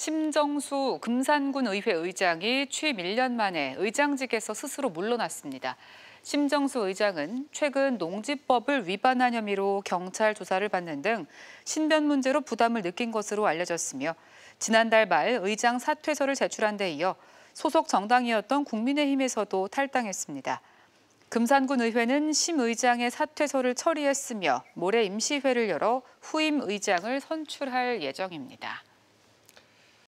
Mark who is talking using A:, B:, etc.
A: 심정수 금산군 의회 의장이 취임 1년 만에 의장직에서 스스로 물러났습니다. 심정수 의장은 최근 농지법을 위반한 혐의로 경찰 조사를 받는 등 신변 문제로 부담을 느낀 것으로 알려졌으며 지난달 말 의장 사퇴서를 제출한 데 이어 소속 정당이었던 국민의힘에서도 탈당했습니다. 금산군 의회는 심 의장의 사퇴서를 처리했으며 모레 임시회를 열어 후임 의장을 선출할 예정입니다.